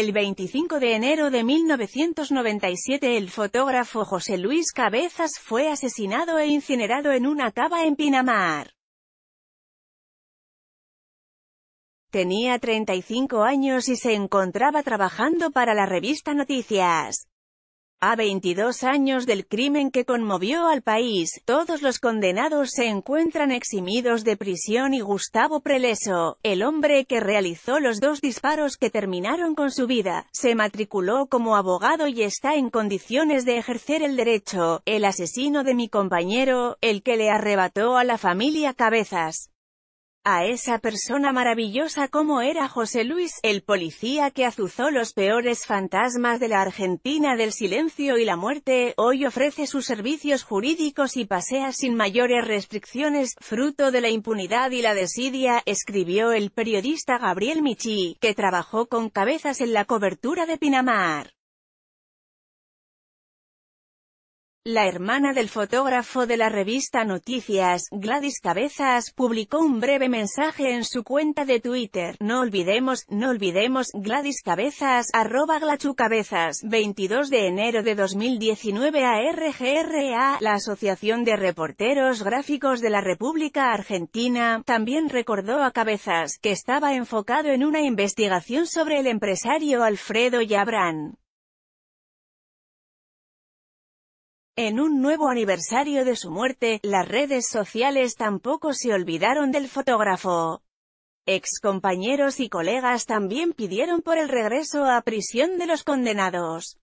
El 25 de enero de 1997 el fotógrafo José Luis Cabezas fue asesinado e incinerado en una cava en Pinamar. Tenía 35 años y se encontraba trabajando para la revista Noticias. A 22 años del crimen que conmovió al país, todos los condenados se encuentran eximidos de prisión y Gustavo Preleso, el hombre que realizó los dos disparos que terminaron con su vida, se matriculó como abogado y está en condiciones de ejercer el derecho, el asesino de mi compañero, el que le arrebató a la familia cabezas a esa persona maravillosa como era José Luis, el policía que azuzó los peores fantasmas de la Argentina del silencio y la muerte, hoy ofrece sus servicios jurídicos y pasea sin mayores restricciones, fruto de la impunidad y la desidia, escribió el periodista Gabriel Michi, que trabajó con cabezas en la cobertura de Pinamar. La hermana del fotógrafo de la revista Noticias, Gladys Cabezas, publicó un breve mensaje en su cuenta de Twitter. No olvidemos, no olvidemos, Gladys Cabezas, arroba Cabezas, 22 de enero de 2019 a RGRA, la Asociación de Reporteros Gráficos de la República Argentina, también recordó a Cabezas, que estaba enfocado en una investigación sobre el empresario Alfredo Yabrán. En un nuevo aniversario de su muerte, las redes sociales tampoco se olvidaron del fotógrafo. Ex compañeros y colegas también pidieron por el regreso a prisión de los condenados.